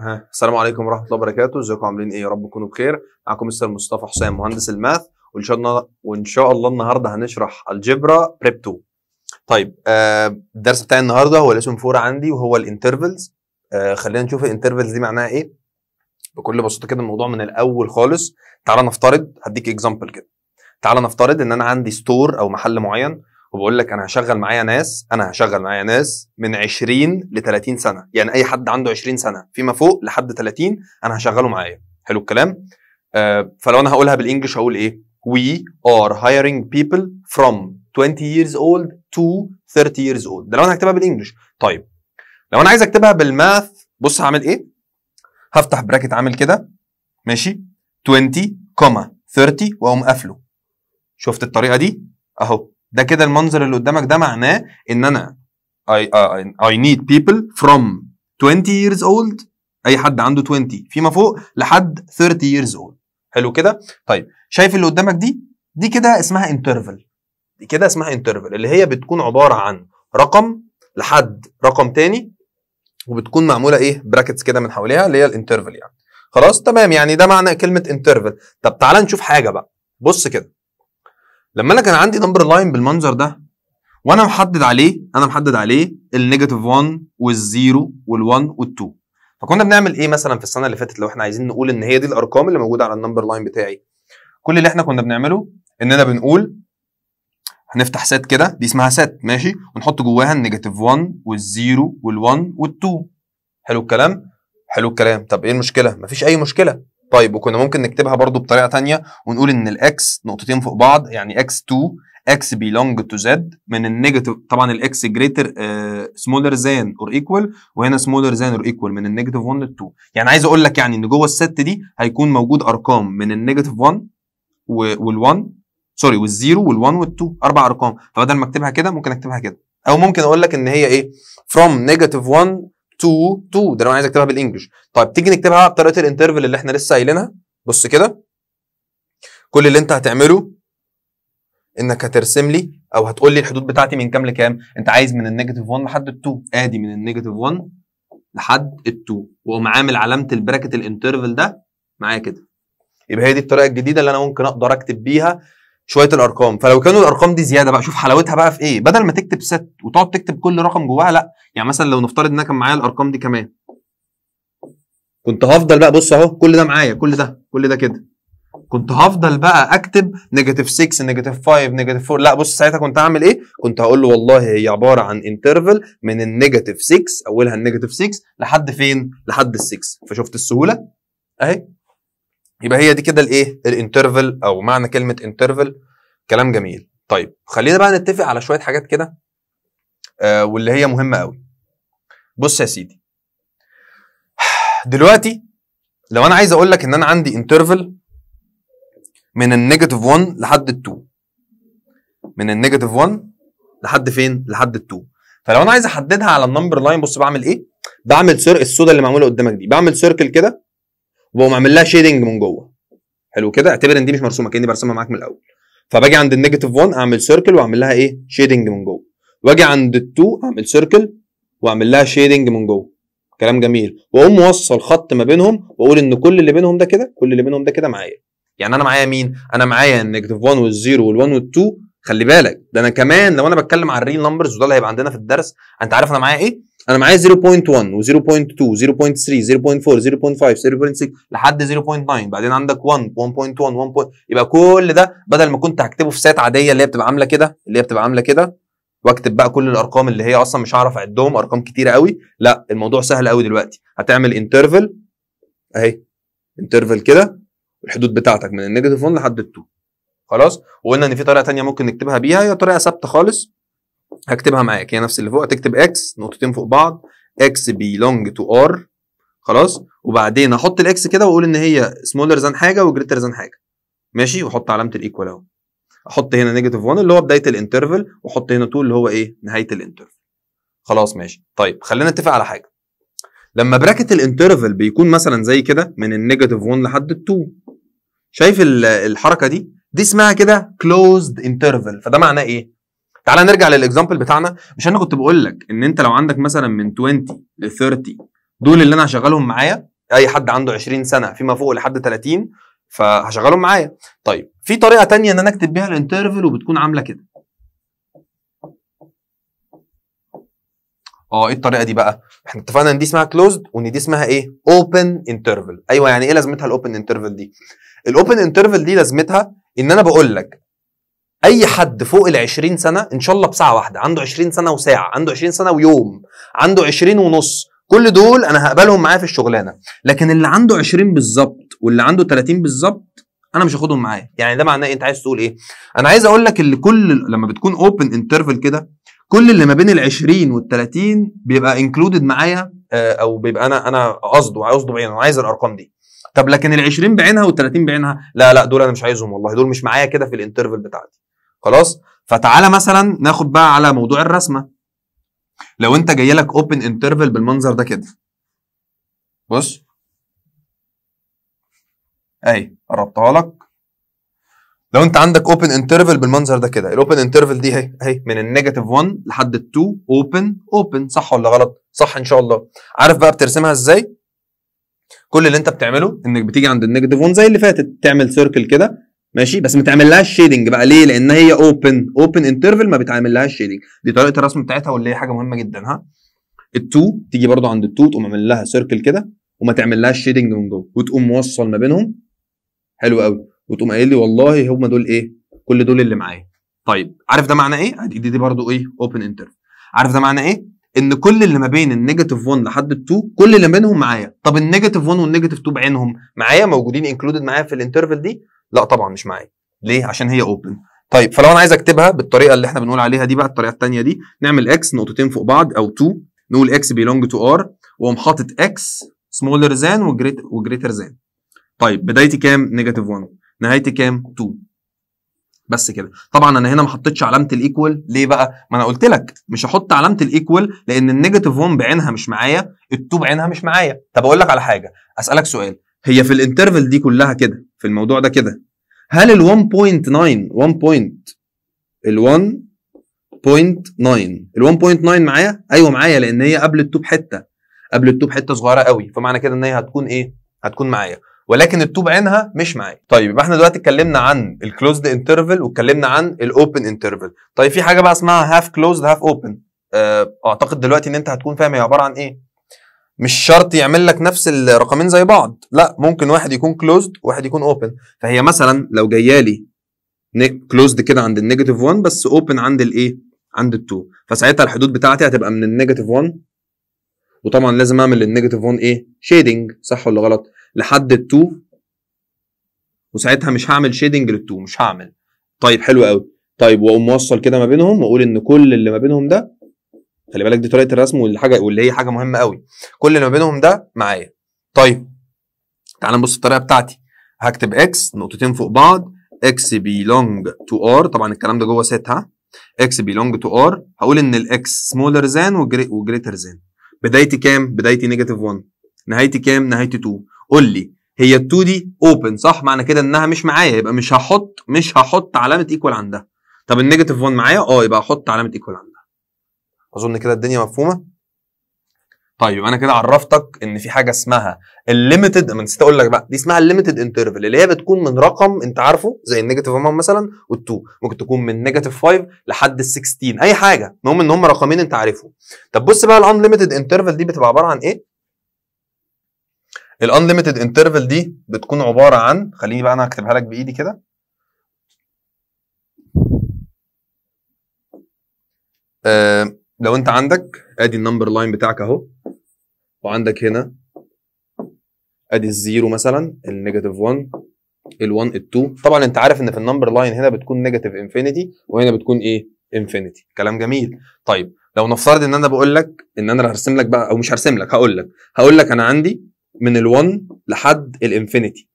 ها السلام عليكم ورحمه الله وبركاته ازيكم عاملين ايه يا رب تكونوا بخير معاكم مستر مصطفى حسام مهندس الماث وان شاء الله وان شاء الله النهارده هنشرح الجبرا بريب 2 طيب آه، الدرس بتاعي النهارده هو الاسم فور عندي وهو الانترفلز آه، خلينا نشوف الانترفلز دي معناها ايه بكل بساطه كده الموضوع من الاول خالص تعالى نفترض هديك اكزامبل كده تعالى نفترض ان انا عندي ستور او محل معين وبقول لك انا هشغل معايا ناس انا هشغل معايا ناس من 20 ل 30 سنه يعني اي حد عنده 20 سنه فيما فوق لحد 30 انا هشغله معايا حلو الكلام آه فلو انا هقولها بالانجلش هقول ايه we are hiring people from 20 years old to 30 years old ده لو انا هكتبها بالانجلش طيب لو انا عايز اكتبها بالماث بص هعمل ايه هفتح براكت عامل كده ماشي 20 30 واقوم قافله شفت الطريقه دي اهو ده كده المنظر اللي قدامك ده معناه ان انا اي I نيد بيبل فروم 20 years old اي حد عنده 20 فيما فوق لحد 30 years old حلو كده طيب شايف اللي قدامك دي دي كده اسمها انترفل دي كده اسمها انترفل اللي هي بتكون عباره عن رقم لحد رقم تاني وبتكون معموله ايه براكتس كده من حواليها اللي هي الانترفل يعني خلاص تمام يعني ده معنى كلمه انترفل طب تعالى نشوف حاجه بقى بص كده لما انا كان عندي نمبر لاين بالمنظر ده وانا محدد عليه انا محدد عليه النيجاتيف 1 والزيرو وال1 وال2 فكنا بنعمل ايه مثلا في السنه اللي فاتت لو احنا عايزين نقول ان هي دي الارقام اللي موجوده على النمبر لاين بتاعي كل اللي احنا كنا بنعمله اننا بنقول هنفتح سات كده دي اسمها سات ماشي ونحط جواها النيجاتيف 1 والزيرو وال1 وال2 حلو الكلام حلو الكلام طب ايه المشكله مفيش اي مشكله طيب وكنا ممكن نكتبها برضو بطريقه تانية ونقول ان الاكس نقطتين فوق بعض يعني اكس 2 اكس بيلونج تو زد من النيجاتيف طبعا الاكس جريتر سمولر ذان اور ايكوال وهنا سمولر ذان اور ايكوال من النيجاتيف 1 لل 2 يعني عايز اقول لك يعني ان جوه الست دي هيكون موجود ارقام من النيجاتيف 1 وال1 سوري والزيرو وال1 وال2 اربع ارقام فبدل ما اكتبها كده ممكن اكتبها كده او ممكن اقول لك ان هي ايه from negative 1 2 2 ده لو انا عايز اكتبها بالانجلش طيب تيجي نكتبها بطريقه الانترفل اللي احنا لسه قايلينها بص كده كل اللي انت هتعمله انك هترسم لي او هتقول لي الحدود بتاعتي من كام لكام انت عايز من النيجاتيف 1 لحد ال 2 ادي من النيجاتيف 1 لحد ال 2 واقوم عامل علامه البراكت الانترفل ده معايا كده يبقى هي دي الطريقه الجديده اللي انا ممكن اقدر اكتب بيها شويه الارقام فلو كانوا الارقام دي زياده بقى شوف حلاوتها بقى في ايه بدل ما تكتب ست وتقعد تكتب كل رقم جواها لا يعني مثلا لو نفترض ان انا كان معايا الارقام دي كمان كنت هفضل بقى بص اهو كل ده معايا كل ده كل ده كده كنت هفضل بقى اكتب نيجاتيف 6 نيجاتيف 5 نيجاتيف 4 لا بص ساعتها كنت هعمل ايه كنت هقول له والله هي عباره عن انترفل من النيجاتيف 6 اولها النيجاتيف 6 لحد فين لحد ال 6 فشفت السهوله اهي يبقى هي دي كده الايه الانترفل او معنى كلمه انترفل كلام جميل طيب خلينا بقى نتفق على شويه حاجات كده آه واللي هي مهمه قوي بص يا سيدي دلوقتي لو انا عايز اقول لك ان انا عندي انترفل من النيجاتيف 1 لحد ال 2 من النيجاتيف 1 لحد فين لحد ال 2 فلو انا عايز احددها على النمبر لاين بص بعمل ايه بعمل سير السودا اللي معموله قدامك دي بعمل سيركل كده وبقوم عامل لها شيدنج من جوه حلو كده اعتبر ان دي مش مرسومه كاني برسمها معاك من الاول فباجي عند النيجاتيف 1 اعمل سيركل واعمل لها ايه شيدنج من جوه واجي عند ال2 اعمل سيركل واعمل لها شيدنج من جوه كلام جميل واقوم موصل خط ما بينهم واقول ان كل اللي بينهم ده كده كل اللي بينهم ده كده معايا يعني انا معايا مين انا معايا النيجاتيف 1 وال0 وال1 وال2 خلي بالك ده انا كمان لو انا بتكلم على الريل نمبرز وده اللي هيبقى عندنا في الدرس انت عارف انا معايا ايه انا معايا 0.1 و0.2 و 0.3 0.4 0.5 0.6 لحد 0.9 بعدين عندك 1 1.1 يبقى كل ده بدل ما كنت هكتبه في سات عاديه اللي هي بتبقى عامله كده اللي هي بتبقى عامله كده واكتب بقى كل الارقام اللي هي اصلا مش هعرف اعدهم ارقام كتيره قوي لا الموضوع سهل قوي دلوقتي هتعمل انترفل اهي انترفل كده الحدود بتاعتك من النيجاتيف 1 لحد ال 2 خلاص وقلنا ان في طريقه ثانيه ممكن نكتبها بيها هي طريقه ثابته خالص هكتبها معاك هي نفس اللي فوق هتكتب اكس نقطتين فوق بعض اكس بيلونج تو ار خلاص وبعدين احط الاكس كده واقول ان هي سمولر ذان حاجه وجريتر ذان حاجه ماشي واحط علامه الايكوال اهو احط هنا نيجاتيف 1 اللي هو بدايه الانترفل واحط هنا 2 اللي هو ايه نهايه الانترفل خلاص ماشي طيب خلينا نتفق على حاجه لما براكت الانترفل بيكون مثلا زي كده من النيجاتيف 1 لحد ال 2 شايف الحركه دي دي اسمها كده كلوزد انترفل فده معناه ايه تعالى نرجع للاكزامبل بتاعنا مش انا كنت بقول لك ان انت لو عندك مثلا من 20 ل 30 دول اللي انا هشغلهم معايا اي حد عنده 20 سنه فيما فوق لحد 30 فهشغلهم معايا طيب في طريقه تانية ان انا اكتب بيها الانترفل وبتكون عامله كده اه ايه الطريقه دي بقى احنا اتفقنا ان دي اسمها كلوزد وان دي اسمها ايه اوبن انترفل ايوه يعني ايه لازمتها الاوبن انترفل دي الاوبن انترفل دي لازمتها ان انا بقول لك اي حد فوق ال 20 سنه ان شاء الله بساعه واحده عنده 20 سنه وساعه عنده 20 سنه ويوم عنده 20 ونص كل دول انا هقبلهم معايا في الشغلانه لكن اللي عنده 20 بالظبط واللي عنده 30 بالظبط انا مش هاخدهم معايا يعني ده معناه إيه؟ انت عايز تقول ايه انا عايز اقول لك ان كل لما بتكون اوبن انترفل كده كل اللي ما بين ال 20 وال 30 بيبقى انكلودد معايا آه، او بيبقى انا انا قصده قصده بعينه عايز الارقام دي طب لكن ال 20 بعينها وال 30 بعينها لا لا دول انا مش عايزهم والله دول مش معايا كده في الانترفل بتاعتي خلاص فتعالى مثلا ناخد بقى على موضوع الرسمه لو انت جاي لك اوبن انترفل بالمنظر ده كده بص اهي قربتها لك لو انت عندك اوبن انترفل بالمنظر ده كده الاوبن انترفل دي اهي اهي من النيجاتيف 1 لحد ال 2 اوبن اوبن صح ولا غلط صح ان شاء الله عارف بقى بترسمها ازاي كل اللي انت بتعمله انك بتيجي عند النيجاتيف 1 زي اللي فاتت تعمل سيركل كده ماشي بس ما تعملهاش شيدنج بقى ليه لان هي اوبن اوبن انترفل ما بتعملهاش شيدنج دي طريقه الرسم بتاعتها واللي هي حاجه مهمه جدا ها التو تيجي برده عند التو تقوم عامل لها سيركل كده وما تعملهاش شيدنج من جوه وتقوم موصل ما بينهم حلو قوي وتقوم قايل لي والله هم دول ايه كل دول اللي معايا طيب عارف ده معنى ايه دي دي, دي برده ايه اوبن انترفل عارف ده معنى ايه ان كل اللي ما بين النيجاتيف 1 لحد ال 2 كل اللي ما بينهم معايا طب النيجاتيف 1 والنيجاتيف 2 بعينهم معايا موجودين انكلودد معايا في الانترفل دي لا طبعا مش معايا ليه عشان هي اوبن طيب فلو انا عايز اكتبها بالطريقه اللي احنا بنقول عليها دي بقى الطريقه الثانيه دي نعمل اكس نقطتين فوق بعض او 2 نقول اكس بيلونج تو ار واقوم حاطط اكس سمولر ذان وجريتر ذان طيب بدايتي كام نيجاتيف 1 نهايتي كام 2 بس كده طبعا انا هنا ما حطيتش علامه الايكوال ليه بقى ما انا قلت لك مش هحط علامه الايكوال لان النيجاتيف 1 بعينها مش معايا ال2 بعينها مش معايا طب اقول لك على حاجه اسالك سؤال هي في الانترفل دي كلها كده في الموضوع ده كده هل ال 1.9 1 بوينت ال 1.9 ال 1.9 معايا ايوه معايا لان هي قبل التوب حته قبل التوب حته صغيره قوي فمعنى كده ان هي هتكون ايه هتكون معايا ولكن التوب عينها مش معايا طيب يبقى احنا دلوقتي اتكلمنا عن الكلوزد انترفل واتكلمنا عن الاوبن انترفل طيب في حاجه بقى اسمها هاف كلوزد هاف اوبن اعتقد دلوقتي ان انت هتكون فاهم هي عباره عن ايه مش شرط يعمل لك نفس الرقمين زي بعض لا ممكن واحد يكون كلوزد وواحد يكون اوبن فهي مثلا لو جايه لي كلوزد كده عند النيجاتيف 1 بس اوبن عند الايه عند ال 2 إيه؟ فساعتها الحدود بتاعتي هتبقى من النيجاتيف 1 وطبعا لازم اعمل للنيجاتيف 1 ايه شيدنج صح ولا غلط لحد ال 2 وساعتها مش هعمل شيدنج لل 2 مش هعمل طيب حلو قوي طيب واقوم موصل كده ما بينهم واقول ان كل اللي ما بينهم ده خلي بالك دي طريقه الرسم والحاجه واللي هي حاجه مهمه قوي كل اللي ما بينهم ده معايا طيب تعال نبص الطريقه بتاعتي هكتب اكس نقطتين فوق بعض اكس بيلونج تو ار طبعا الكلام ده جوه ست ها اكس بيلونج تو ار هقول ان الاكس سمولر ذان وجريتر ذان بدايتي كام بدايتي نيجاتيف 1 نهايتي كام نهايتي 2 قول لي هي ال 2 دي اوبن صح معنى كده انها مش معايا يبقى مش هحط مش هحط علامه ايكوال عندها طب النيجاتيف 1 معايا اه يبقى هحط علامه ايكوال عندها اظن كده الدنيا مفهومه طيب انا كده عرفتك ان في حاجه اسمها الليميتد انا نسيت اقول لك بقى دي اسمها الليميتد انترفال اللي هي بتكون من رقم انت عارفه زي النيجاتيف 1 مثلا وال2 ممكن تكون من نيجاتيف 5 لحد ال 16 اي حاجه المهم ان هم رقمين انت عارفهم طب بص بقى الانليميتد انترفال دي بتبقى عباره عن ايه الانليميتد انترفال دي بتكون عباره عن خليني بقى انا اكتبها لك بايدي كده آه لو انت عندك ادي النمبر لاين بتاعك اهو وعندك هنا ادي الزيرو مثلا النيجاتيف 1 ال1 ال2 طبعا انت عارف ان في النمبر لاين هنا بتكون نيجاتيف انفينيتي وهنا بتكون ايه انفينيتي كلام جميل طيب لو نفترض ان انا بقول لك ان انا هرسم لك بقى او مش هرسم لك هقول لك هقول لك انا عندي من ال1 لحد الانفينيتي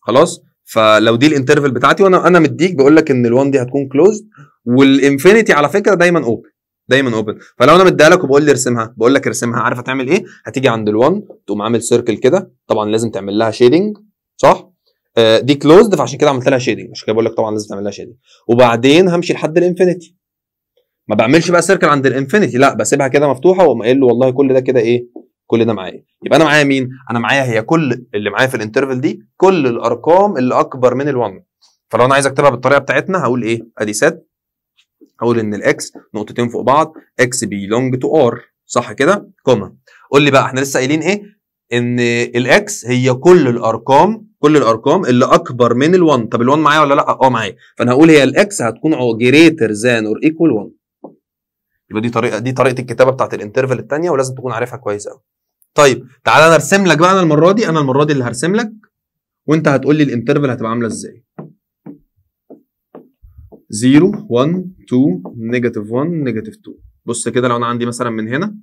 خلاص فلو دي الانترفل بتاعتي وانا انا مديك بقول لك ان ال1 دي هتكون كلوزد والانفينيتي على فكره دايما اوبن دايما اوبن فلو انا مديها لك وبقول لي ارسمها بقول لك ارسمها عارف هتعمل ايه هتيجي عند ال1 تقوم عامل سيركل كده طبعا لازم تعمل لها شيدنج صح آه دي كلوزد فعشان كده عملت لها شيدنج عشان كده بقول لك طبعا لازم تعمل لها شيدنج وبعدين همشي لحد الانفينيتي ما بعملش بقى سيركل عند الانفينيتي لا بسيبها كده مفتوحه واقوم قايل له والله كل ده كده ايه كل ده معايا يبقى انا معايا مين انا معايا هي كل اللي معايا في الانترفال دي كل الارقام اللي اكبر من ال1 فلو انا عايز اكتبها بالطريقه بتاعتنا هقول ايه ادي سيت اقول ان الاكس نقطتين فوق بعض اكس بيلونج تو ار صح كده كوما قول لي بقى احنا لسه قايلين ايه ان الاكس هي كل الارقام كل الارقام اللي اكبر من ال1 طب ال1 معايا ولا لا اه معايا فانا هقول هي الاكس هتكون جريتر ذان اور ايكوال 1 يبقى دي طريقه دي طريقه الكتابه بتاعت الانترفال الثانيه ولازم تكون عارفها كويس قوي طيب تعالى انا ارسم لك بقى انا المره دي انا المره دي اللي هرسم لك وانت هتقول لي الانترفال هتبقى عامله ازاي 0 1 2 نيجاتيف 1 نيجاتيف 2 بص كده لو انا عندي مثلا من هنا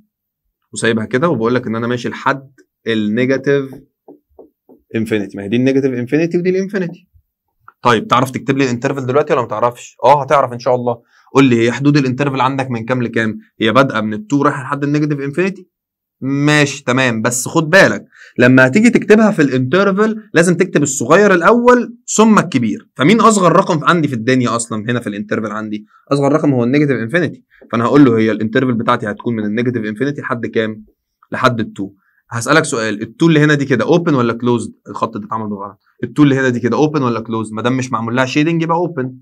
وسايبها كده وبقول لك ان انا ماشي لحد النيجاتيف انفينيتي ما هي دي النيجاتيف انفينيتي ودي الانفينيتي طيب تعرف تكتب لي الانترفل دلوقتي ولا ما تعرفش اه هتعرف ان شاء الله قول لي هي حدود الانترفل عندك من كام لكام هي بادئه من ال2 رايحه لحد النيجاتيف انفينيتي ماشي تمام بس خد بالك لما هتيجي تكتبها في الانترفل لازم تكتب الصغير الاول ثم الكبير فمين اصغر رقم عندي في الدنيا اصلا هنا في الانترفل عندي اصغر رقم هو النيجاتيف انفينيتي فانا هقول له هي الانترفل بتاعتي هتكون من النيجاتيف انفينيتي لحد كام لحد ال 2 هسالك سؤال التول اللي هنا دي كده اوبن ولا كلوزد الخط ده اتعمل بالغلط التول اللي هنا دي كده اوبن ولا كلوزد ما دام مش معمول لها شيدنج يبقى اوبن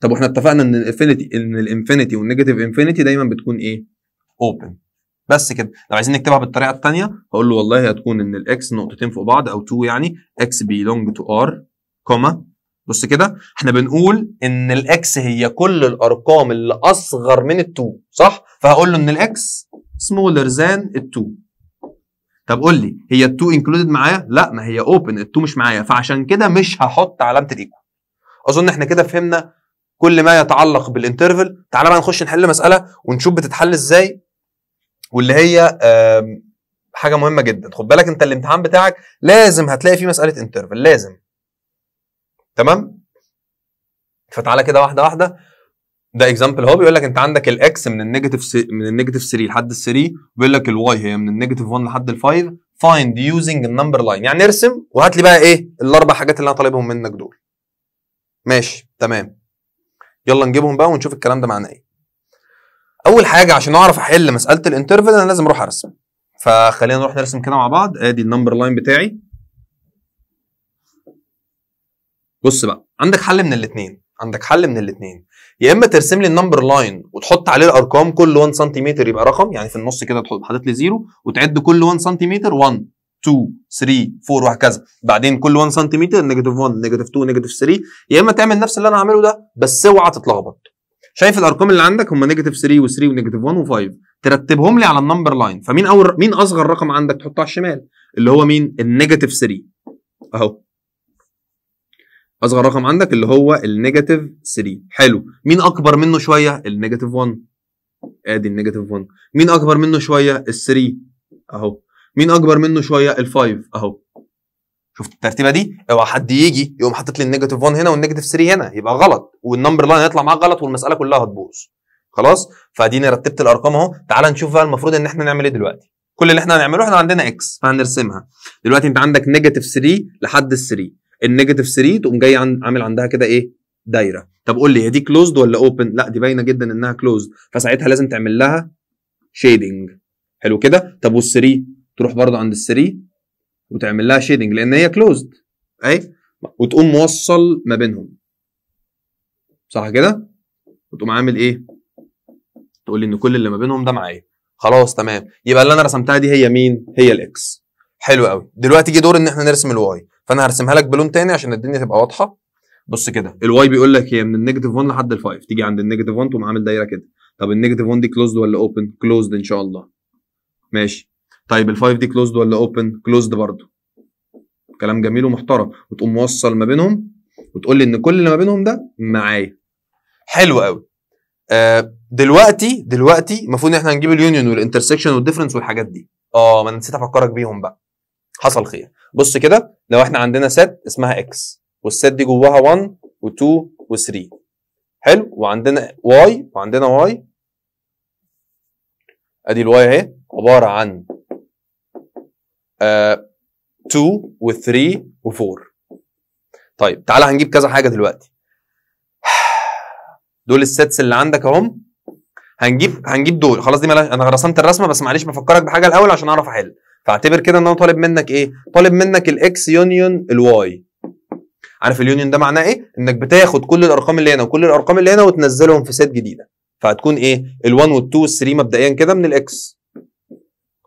طب واحنا اتفقنا ان الانفينيتي ان الانفينيتي والنيجاتيف انفينيتي دايما بتكون ايه اوبن بس كده لو عايزين نكتبها بالطريقه الثانيه هقول له والله هتكون ان الاكس نقطتين فوق بعض او 2 يعني اكس بيلونج تو ار كوما بص كده احنا بنقول ان الاكس هي كل الارقام اللي اصغر من ال2 صح فهقول له ان الاكس سمولر ذان ال2 طب قول لي هي ال2 انكلودد معايا لا ما هي اوبن ال2 مش معايا فعشان كده مش هحط علامه الايكوال اظن احنا كده فهمنا كل ما يتعلق بالانترفل تعالى بقى نخش نحل مساله ونشوف بتتحل ازاي واللي هي حاجه مهمه جدا خد بالك انت الامتحان بتاعك لازم هتلاقي فيه مساله انترفل لازم تمام فتعالى كده واحده واحده ده اكزامبل هو بيقول لك انت عندك الاكس من النيجاتيف من النيجاتيف 3 لحد ال 3 بيقول لك الواي هي من النيجاتيف 1 لحد ال 5 فايند يوزنج النمبر لاين يعني ارسم وهات لي بقى ايه الاربع حاجات اللي انا طالبهم منك دول ماشي تمام يلا نجيبهم بقى ونشوف الكلام ده معناه ايه اول حاجه عشان اعرف احل مساله الانترفل انا لازم اروح ارسم فخلينا نروح نرسم كده مع بعض ادي النمبر لاين بتاعي بص بقى عندك حل من الاثنين عندك حل من الاثنين يا اما ترسم لي النمبر لاين وتحط عليه الارقام كل 1 سنتيمتر يبقى رقم يعني في النص كده تحط حاطط لي زيرو وتعد كل 1 سنتيمتر 1 2 3 4 وهكذا بعدين كل 1 سنتيمتر نيجاتيف 1 نيجاتيف 2 نيجاتيف 3 يا اما تعمل نفس اللي انا هعمله ده بس اوعى تتلخبط شايف الارقام اللي عندك هم نيجاتيف 3 و3 ونيجاتيف 1 و5 ترتبهم لي على النمبر لاين فمين اول مين اصغر رقم عندك تحطه على الشمال اللي هو مين النيجاتيف 3 اهو اصغر رقم عندك اللي هو النيجاتيف 3 حلو مين اكبر منه شويه النيجاتيف 1 ادي النيجاتيف 1 مين اكبر منه شويه ال 3 اهو مين اكبر منه شويه ال 5 اهو شفت الترتيبه دي اوعى حد يجي يقوم حاطط لي النيجاتيف 1 هنا والنيجاتيف 3 هنا يبقى غلط والنمبر لاين هيطلع معاك غلط والمساله كلها هتبوظ خلاص فاديني رتبت الارقام اهو تعال نشوف بقى المفروض ان احنا نعمل ايه دلوقتي كل اللي احنا هنعمله احنا عندنا اكس فهنرسمها دلوقتي انت عندك نيجاتيف 3 لحد ال 3 النيجاتيف 3 تقوم جاي عن... عامل عندها كده ايه دايره طب قول لي هي دي كلوزد ولا اوبن لا دي باينه جدا انها كلوزد فساعتها لازم تعمل لها شيدنج حلو كده طب وال 3 تروح برضه عند ال 3 وتعمل لها شيدنج لان هي كلوزد اهي وتقوم موصل ما بينهم صح كده وتقوم عامل ايه تقول لي ان كل اللي ما بينهم ده معايا خلاص تمام يبقى اللي انا رسمتها دي هي مين هي الاكس حلو قوي دلوقتي جه دور ان احنا نرسم الواي فانا هرسمها لك بلون تاني عشان الدنيا تبقى واضحه بص كده الواي بيقول لك هي من النيجاتيف 1 لحد ال 5 تيجي عند النيجاتيف 1 تقوم عامل دايره كده طب النيجاتيف 1 دي كلوزد ولا اوبن كلوزد ان شاء الله ماشي طيب ال5 دي كلوزد ولا اوبن كلوزد برضو كلام جميل ومحترم وتقوم موصل ما بينهم وتقول لي ان كل اللي ما بينهم ده معايا حلو قوي آه دلوقتي دلوقتي المفروض ان احنا هنجيب اليونيون والانترسكشن والديفرنس والحاجات دي اه ما انا نسيت افكرك بيهم بقى حصل خير بص كده لو احنا عندنا ست اسمها اكس والست دي جواها 1 و2 و3 حلو وعندنا واي وعندنا واي ادي الواي اهي عباره عن 2 و3 و4 طيب تعالى هنجيب كذا حاجه دلوقتي دول السيتس اللي عندك اهم هنجيب هنجيب دول خلاص دي انا رسمت الرسمه بس معلش بفكرك بحاجه الاول عشان اعرف احل فاعتبر كده ان انا طالب منك ايه طالب منك الاكس يونيون الواي عارف اليونيون ده معناه ايه انك بتاخد كل الارقام اللي هنا وكل الارقام اللي هنا وتنزلهم في سيت جديده فهتكون ايه ال1 وال2 وال3 مبدئيا كده من الاكس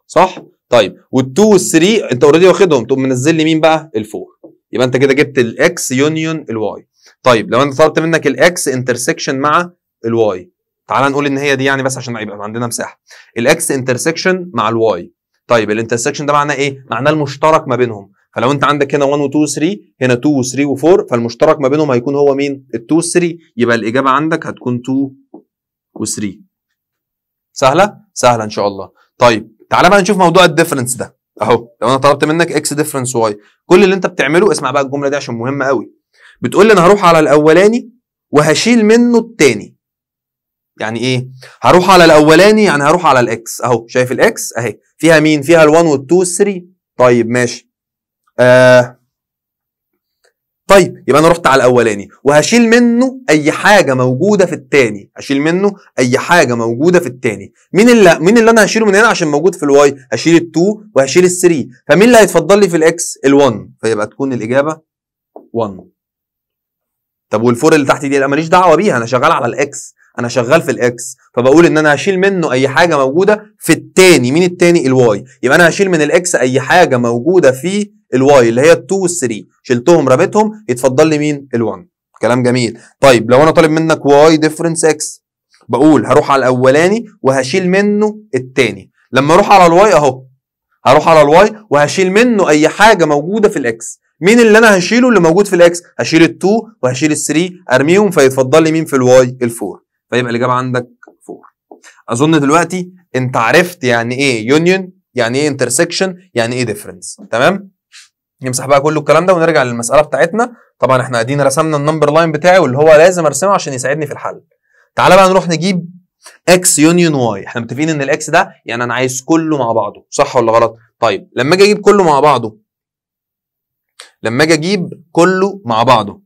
صح طيب وال2 وال3 انت اوريدي واخدهم تقوم منزل لي مين بقى؟ ال4 يبقى انت كده جبت الاكس يونيون الواي طيب لو انا طلبت منك الاكس انترسكشن مع الواي تعال نقول ان هي دي يعني بس عشان يبقى عندنا مساحه الاكس انترسكشن مع الواي طيب الانترسكشن ده معناه ايه؟ معناه المشترك ما بينهم فلو انت عندك هنا 1 و2 و3 هنا 2 و3 و4 فالمشترك ما بينهم هيكون هو مين؟ ال2 و 3 يبقى الاجابه عندك هتكون 2 و3 سهله؟ سهله ان شاء الله طيب تعالى بقى نشوف موضوع الديفرنس ده اهو لو انا طلبت منك اكس ديفرنس واي كل اللي انت بتعمله اسمع بقى الجمله دي عشان مهمه قوي بتقول لي انا هروح على الاولاني وهشيل منه التاني يعني ايه هروح على الاولاني يعني هروح على الاكس اهو شايف الاكس اهي فيها مين فيها ال1 وال2 وال3 طيب ماشي آه طيب يبقى انا رحت على الاولاني وهشيل منه اي حاجه موجوده في الثاني هشيل منه اي حاجه موجوده في الثاني مين اللي مين اللي انا هشيله من هنا عشان موجود في الواي هشيل ال2 وهشيل ال3 فمين اللي هيتفضل لي في الاكس ال1 فيبقى تكون الاجابه 1 طب والفور اللي تحت دي لا ماليش دعوه بيها انا شغال على الاكس انا شغال في الاكس فبقول ان انا هشيل منه اي حاجه موجوده في الثاني مين الثاني الواي يبقى انا هشيل من الاكس اي حاجه موجوده في الواي اللي هي ال2 وال3 شلتهم رابطهم يتفضل لي مين ال1 كلام جميل طيب لو انا طالب منك واي ديفرنس اكس بقول هروح على الاولاني وهشيل منه الثاني لما اروح على الواي اهو هروح على الواي وهشيل منه اي حاجه موجوده في الاكس مين اللي انا هشيله اللي موجود في الاكس هشيل ال2 وهشيل ال3 ارميهم فيتفضل لي مين في الواي ال4 فيبقى الاجابه عندك 4 اظن دلوقتي انت عرفت يعني ايه يونيون يعني ايه انترسكشن يعني ايه ديفرنس تمام نمسح بقى كل الكلام ده ونرجع للمساله بتاعتنا طبعا احنا ادينا رسمنا النمبر لاين بتاعي واللي هو لازم ارسمه عشان يساعدني في الحل تعالى بقى نروح نجيب اكس يونيون واي احنا متفقين ان الاكس ده يعني انا عايز كله مع بعضه صح ولا غلط طيب لما اجي اجيب كله مع بعضه لما اجي اجيب كله مع بعضه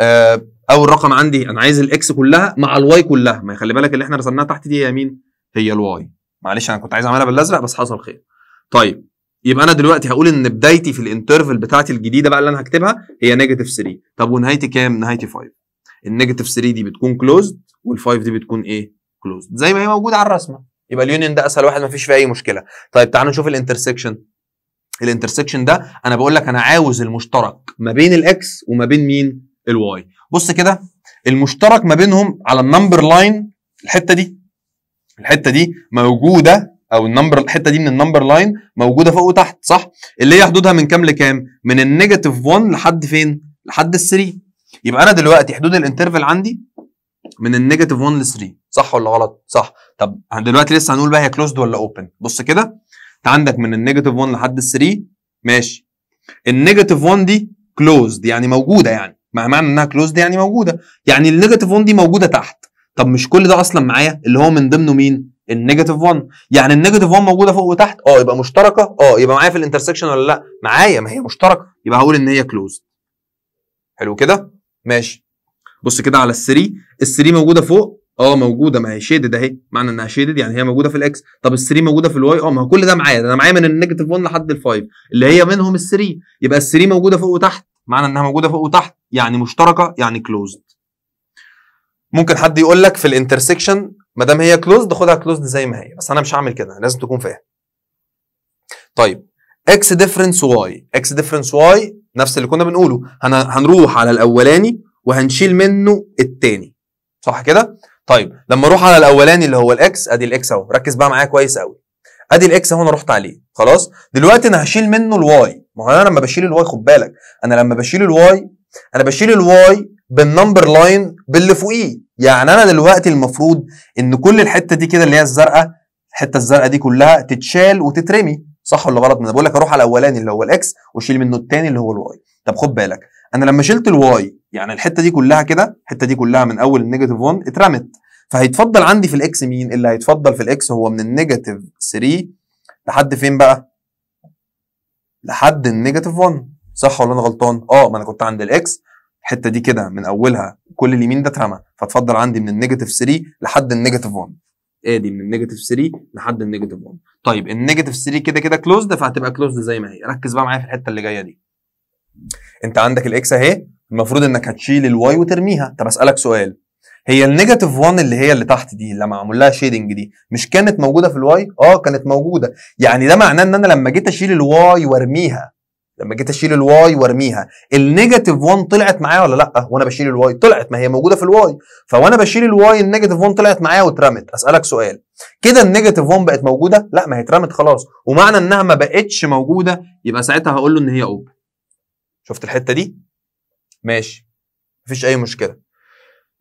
آه اول رقم عندي انا عايز الاكس كلها مع الواي كلها ما خلي بالك اللي احنا رسمناها تحت دي هي مين هي الواي معلش انا كنت عايز اعملها بالازرق بس حصل خير طيب يبقى انا دلوقتي هقول ان بدايتي في الانترفل بتاعتي الجديده بقى اللي انا هكتبها هي نيجاتيف 3 طب ونهايتي كام نهايتي 5 النيجاتيف 3 دي بتكون كلوزد وال5 دي بتكون ايه كلوزد زي ما هي موجوده على الرسمه يبقى اليونيون ده اسهل واحد ما فيش فيه اي مشكله طيب تعالوا نشوف الانترسكشن الانترسكشن ده انا بقول لك انا عاوز المشترك ما بين الاكس وما بين مين الواي بص كده المشترك ما بينهم على النمبر لاين الحته دي الحته دي موجوده او النمبر الحته دي من النمبر لاين موجوده فوق وتحت صح اللي هي حدودها من كام لكام من النيجاتيف 1 لحد فين لحد ال 3 يبقى انا دلوقتي حدود الانترفال عندي من النيجاتيف 1 ل 3 صح ولا غلط صح طب دلوقتي لسه هنقول بقى هي كلوزد ولا اوبن بص كده انت عندك من النيجاتيف 1 لحد ال 3 ماشي النيجاتيف 1 دي كلوزد يعني موجوده يعني مع معنى انها كلوزد يعني موجوده يعني النيجاتيف 1 دي موجوده تحت طب مش كل ده اصلا معايا اللي هو من ضمنه مين النيجاتيف 1 يعني النيجاتيف 1 موجوده فوق وتحت اه يبقى مشتركه اه يبقى معايا في الانترسكشن ولا لا معايا ما هي مشتركه يبقى هقول ان هي كلوزد حلو كده ماشي بص كده على ال3 ال3 موجوده فوق اه موجوده ما هي شيدد اهي معنى انها شيدد يعني هي موجوده في الاكس طب ال3 موجوده في الواي اه ما هو كل ده معايا ده انا معايا من النيجاتيف 1 لحد ال5 اللي هي منهم ال3 يبقى ال3 موجوده فوق وتحت معنى انها موجوده فوق وتحت يعني مشتركه يعني كلوزد ممكن حد يقول لك في الانترسكشن ما دام هي كلوزد خدها كلوزد زي ما هي بس انا مش هعمل كده لازم تكون فاهم طيب اكس ديفرنس واي اكس ديفرنس واي نفس اللي كنا بنقوله هنروح على الاولاني وهنشيل منه الثاني صح كده طيب لما اروح على الاولاني اللي هو الاكس ادي الاكس اهو ركز بقى معايا كويس قوي ادي الاكس اهو انا رحت عليه خلاص دلوقتي انا هشيل منه الواي ما هو انا لما بشيل الواي خد بالك انا لما بشيل الواي انا بشيل الواي بالنمبر لاين باللي فوقيه يعني انا دلوقتي المفروض ان كل الحته دي كده اللي هي الزرقاء الحته الزرقاء دي كلها تتشال وتترمي صح ولا غلط انا بقول لك اروح على الاولاني اللي هو الاكس واشيل منه الثاني اللي هو الواي طب خد بالك انا لما شلت الواي يعني الحته دي كلها كده الحته دي كلها من اول النيجاتيف 1 اترمت فهيتفضل عندي في الاكس مين اللي هيتفضل في الاكس هو من النيجاتيف 3 لحد فين بقى لحد النيجاتيف 1 صح ولا انا غلطان اه ما انا كنت عند الاكس الحته دي كده من اولها كل اليمين ده اترمى فاتفضل عندي من النيجاتيف 3 لحد النيجاتيف 1 ادي من النيجاتيف 3 لحد النيجاتيف 1 طيب النيجاتيف 3 كده كده كلوزد فهتبقى كلوزد زي ما هي ركز بقى معايا في الحته اللي جايه دي انت عندك الاكس اهي المفروض انك هتشيل الواي وترميها طب اسالك سؤال هي النيجاتيف 1 اللي هي اللي تحت دي اللي معمول لها شيدنج دي مش كانت موجوده في الواي اه كانت موجوده يعني ده معناه ان انا لما جيت اشيل الواي وارميها لما جيت اشيل الواي وارميها النيجاتيف 1 طلعت معايا ولا لا وانا بشيل الواي طلعت ما هي موجوده في الواي فوانا بشيل الواي النيجاتيف 1 طلعت معايا واترمت اسالك سؤال كده النيجاتيف 1 بقت موجوده لا ما هي اترمت خلاص ومعنى انها ما بقتش موجوده يبقى ساعتها هقول له ان هي اوبن شفت الحته دي ماشي مفيش اي مشكله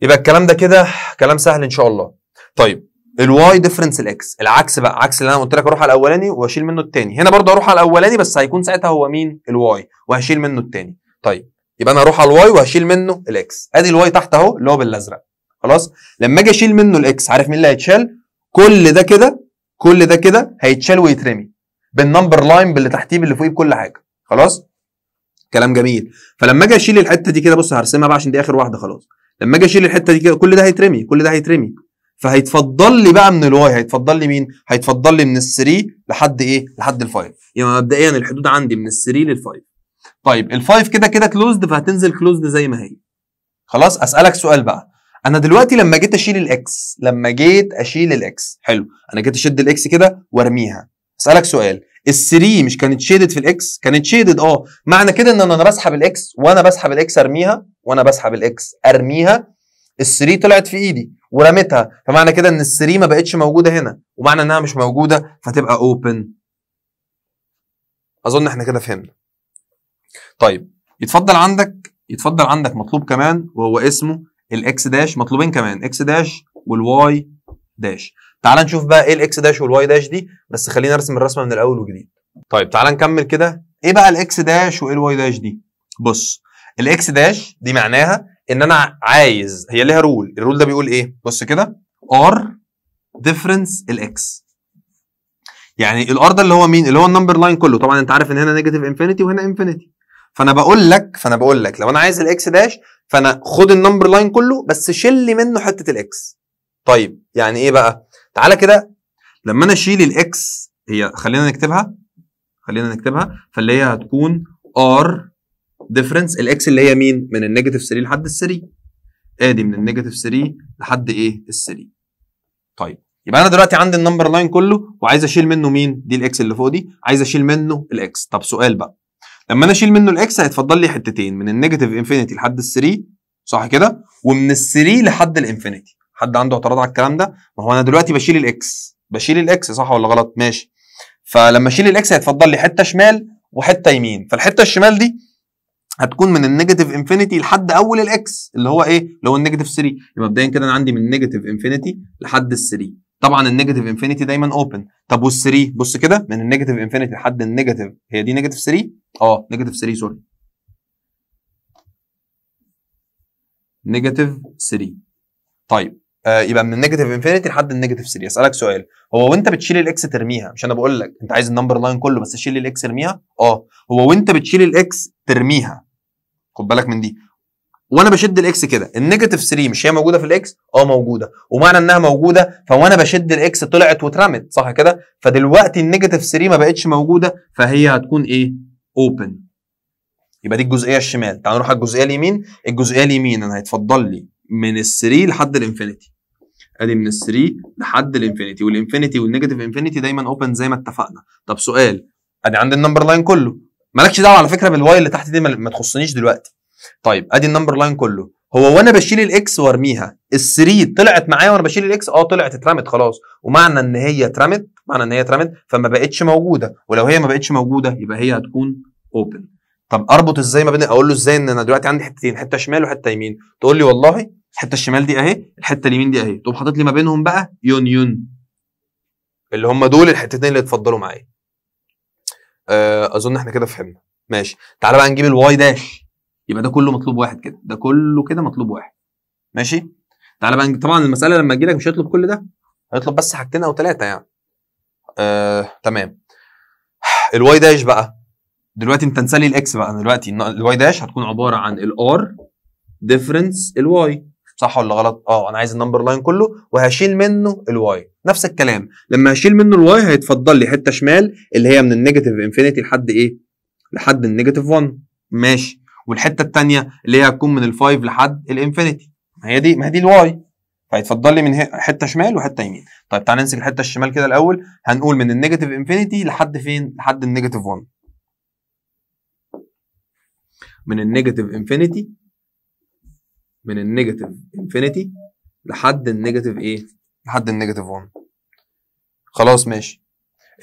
يبقى الكلام ده كده كلام سهل ان شاء الله طيب الواي ديفرنس الاكس العكس بقى عكس اللي انا قلت لك اروح على الاولاني واشيل منه الثاني هنا برضه اروح على الاولاني بس هيكون ساعتها هو مين الواي وهشيل منه الثاني طيب يبقى انا اروح على الواي وهشيل منه الاكس ادي الواي تحت اهو اللي هو بالازرق خلاص لما اجي اشيل منه الاكس عارف مين اللي هيتشال كل ده كده كل ده كده هيتشال ويترمي بالنمبر لاين باللي تحتيه باللي فوقيه بكل حاجه خلاص كلام جميل فلما اجي اشيل الحته دي كده بص هرسمها بقى عشان دي اخر واحده خلاص لما اجي اشيل الحته دي كده كل ده هيترمي كل ده هيترمي فهيتفضل لي بقى من الواي هيتفضل لي مين؟ هيتفضل لي من ال 3 لحد ايه؟ لحد ال 5 يبقى مبدئيا الحدود عندي من ال 3 لل 5 طيب ال 5 كده كده كلوزد فهتنزل كلوزد زي ما هي خلاص اسالك سؤال بقى انا دلوقتي لما جيت اشيل الاكس لما جيت اشيل الاكس حلو انا جيت اشد الاكس كده وارميها اسالك سؤال ال 3 مش كانت شيدد في الاكس كانت شيدد اه معنى كده ان انا بسحب الاكس وانا بسحب الاكس ارميها وانا بسحب الاكس ارميها ال 3 طلعت في ايدي ورمتها فمعنى كده ان السري ما بقتش موجوده هنا ومعنى انها مش موجوده فتبقى اوبن اظن احنا كده فهمنا طيب يتفضل عندك يتفضل عندك مطلوب كمان وهو اسمه الاكس داش مطلوبين كمان اكس داش والواي داش تعال نشوف بقى ايه الاكس داش والواي داش دي بس خلينا ارسم الرسمه من الاول وجديد طيب تعال نكمل كده ايه بقى الاكس داش وايه الواي داش دي بص الاكس داش دي معناها ان انا عايز هي ليها رول الرول ده بيقول ايه بص كده ار ديفرنس الاكس يعني الار ده اللي هو مين اللي هو النمبر لاين كله طبعا انت عارف ان هنا نيجاتيف انفينيتي وهنا انفينيتي فانا بقول لك فانا بقول لك لو انا عايز الاكس داش فانا خد النمبر لاين كله بس شيل لي منه حته الاكس طيب يعني ايه بقى تعالى كده لما انا اشيل الاكس هي خلينا نكتبها خلينا نكتبها فاللي هي هتكون ار ديفرنس الاكس اللي هي مين من النيجاتيف 3 لحد ال 3 ادي من النيجاتيف 3 لحد ايه ال 3 طيب يبقى انا دلوقتي عندي النمبر لاين كله وعايز اشيل منه مين دي الاكس اللي فوق دي عايز اشيل منه الاكس طب سؤال بقى لما انا اشيل منه الاكس هيتفضل لي حتتين من النيجاتيف انفينيتي لحد ال 3 صح كده ومن ال 3 لحد الانفينيتي حد عنده اعتراض على الكلام ده ما هو انا دلوقتي بشيل الاكس بشيل الاكس صح ولا غلط ماشي فلما اشيل الاكس هيتفضل لي حته شمال وحته يمين فالحته الشمال دي هتكون من النيجاتيف انفينيتي لحد اول الاكس اللي هو ايه؟ اللي هو النيجاتيف 3 يبقى مبدئيا كده انا عندي من النيجاتيف انفينيتي لحد ال 3 طبعا النيجاتيف انفينيتي دايما اوبن طب وال 3 بص كده من النيجاتيف انفينيتي لحد النيجاتيف هي دي نيجاتيف 3 اه نيجاتيف 3 سوري نيجاتيف 3 طيب آه يبقى من النيجاتيف انفينيتي لحد النيجاتيف 3 اسالك سؤال هو وانت بتشيل الاكس ترميها مش انا بقول لك انت عايز النمبر لاين كله بس شيل الاكس ارميها اه هو وانت بتشيل الاكس ترميها خد بالك من دي وانا بشد الاكس كده النيجاتيف 3 مش هي موجوده في الاكس اه موجوده ومعنى انها موجوده فوانا بشد الاكس طلعت واترمت صح كده فدلوقتي النيجاتيف 3 ما بقتش موجوده فهي هتكون ايه اوبن يبقى دي الجزئيه الشمال تعال نروح على الجزئيه اليمين الجزئيه اليمين انا هيتفضل لي من ال 3 لحد الانفينيتي ادي من ال 3 لحد الانفينيتي والانفينيتي والنيجاتيف انفينيتي دايما اوبن زي ما اتفقنا طب سؤال ادي عند النمبر لاين كله مالكش دعوه على فكره بالواي اللي تحت دي ما تخصنيش دلوقتي طيب ادي النمبر لاين كله هو وانا بشيل الاكس وارميها ال3 طلعت معايا وانا بشيل الاكس اه طلعت اترمت خلاص ومعنى ان هي اترمت معنى ان هي اترمت فما بقتش موجوده ولو هي ما بقتش موجوده يبقى هي هتكون اوبن طب اربط ازاي ما بين اقول له ازاي ان انا دلوقتي عندي حتتين حته شمال وحته يمين تقول لي والله الحته الشمال دي اهي الحته اليمين دي اهي تقوم حاطط لي ما بينهم بقى يون يون اللي هم دول الحتتين اللي اتفضلوا معايا آه، اظن احنا كده فهمنا ماشي تعالى بقى نجيب الواي داش يبقى ده كله مطلوب واحد كده ده كله كده مطلوب واحد ماشي تعالى بقى طبعا المساله لما تجي لك مش هيطلب كل ده هيطلب بس حاجتين او ثلاثه يعني آه، تمام الواي داش بقى دلوقتي انت انسى لي الاكس بقى دلوقتي الواي داش هتكون عباره عن الار ديفرنس الواي صح ولا غلط اه انا عايز النمبر لاين كله وهشيل منه الواي نفس الكلام لما هشيل منه الواي هيتفضل لي حته شمال اللي هي من النيجاتيف انفينيتي لحد ايه لحد النيجاتيف 1 ماشي والحته الثانيه اللي هي هتكون من الفايف لحد الانفينيتي ما هي دي ما هي دي الواي فيتفضل لي من حته شمال وحته يمين طيب تعالى نمسك الحته الشمال كده الاول هنقول من النيجاتيف انفينيتي لحد فين لحد النيجاتيف 1 من النيجاتيف انفينيتي من النيجاتيف انفينيتي لحد النيجاتيف ايه؟ لحد النيجاتيف 1 خلاص ماشي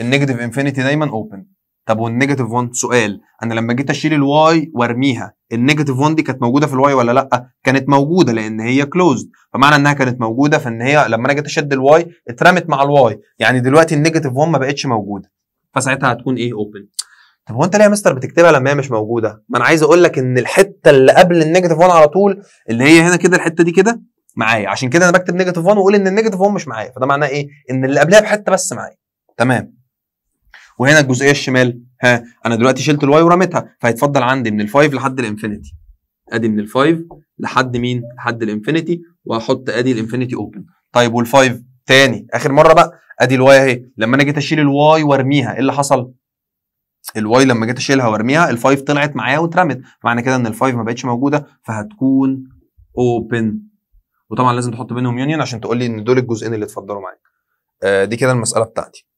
النيجاتيف انفينيتي دايما اوبن طب والنيجاتيف 1 سؤال انا لما جيت اشيل الواي وارميها النيجاتيف 1 دي كانت موجوده في الواي ولا لا كانت موجوده لان هي كلوزد فمعنى انها كانت موجوده فان هي لما انا جيت اشد الواي اترمت مع الواي يعني دلوقتي النيجاتيف 1 ما بقتش موجوده فساعتها هتكون ايه اوبن طب هو انت ليه يا مستر بتكتبها لما هي مش موجوده؟ ما انا عايز اقول لك ان الحته اللي قبل النيجاتيف 1 على طول اللي هي هنا كده الحته دي كده معايا عشان كده انا بكتب نيجاتيف 1 واقول ان النيجاتيف 1 مش معايا فده معناه ايه؟ ان اللي قبلها بحته بس معايا تمام وهنا الجزئيه الشمال ها انا دلوقتي شلت الواي ورميتها فهيتفضل عندي من ال5 لحد الانفينيتي ادي من ال5 لحد مين؟ لحد الانفينيتي واحط ادي الانفينيتي اوبن طيب وال5 تاني اخر مره بقى ادي الواي اهي لما انا جيت اشيل الواي وارميها ايه اللي حصل؟ الواي لما جيت اشيلها وارميها الفايف طلعت معايا واترمت معنى كده ان الفايف ما بقتش موجوده فهتكون اوبن وطبعا لازم تحط بينهم يونيون عشان تقول لي ان دول الجزئين اللي اتفضلوا معاك آه دي كده المساله بتاعتي